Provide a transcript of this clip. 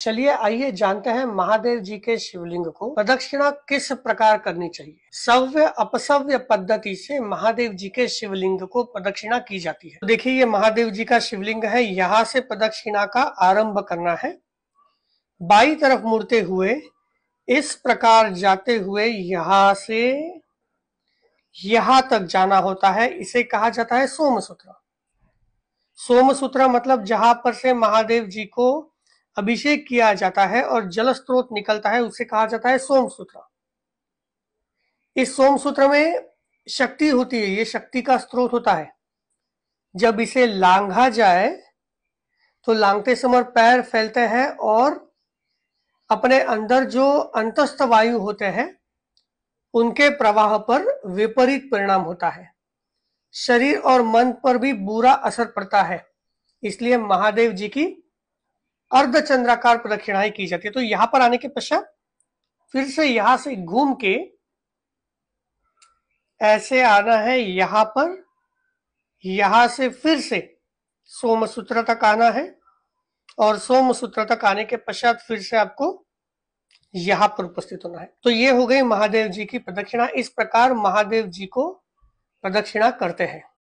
चलिए आइए जानते हैं महादेव जी के शिवलिंग को प्रदक्षिणा किस प्रकार करनी चाहिए सव्य अपसव्य पद्धति से महादेव जी के शिवलिंग को प्रदक्षिणा की जाती है तो देखिए ये महादेव जी का शिवलिंग है यहाँ से प्रदक्षिणा का आरंभ करना है बाई तरफ मुड़ते हुए इस प्रकार जाते हुए यहाँ से यहाँ तक जाना होता है इसे कहा जाता है सोम सूत्र सोम सूत्र मतलब जहां पर से महादेव जी को अभिषेक किया जाता है और जल स्त्रोत निकलता है उसे कहा जाता है सोम सूत्र इस सोम सूत्र में शक्ति होती है ये शक्ति का स्त्रोत होता है जब इसे लांघा जाए तो लांगते समय पैर फैलते हैं और अपने अंदर जो अंतस्थ वायु होते हैं उनके प्रवाह पर विपरीत परिणाम होता है शरीर और मन पर भी बुरा असर पड़ता है इसलिए महादेव जी की अर्ध चंद्राकार प्रदक्षिणाएं की जाती है तो यहां पर आने के पश्चात फिर से यहां से घूम के ऐसे आना है यहां पर यहां से फिर से सोम सूत्र तक आना है और सोम सूत्र तक आने के पश्चात फिर से आपको यहां पर उपस्थित होना है तो ये हो गई महादेव जी की प्रदक्षिणा इस प्रकार महादेव जी को प्रदक्षिणा करते हैं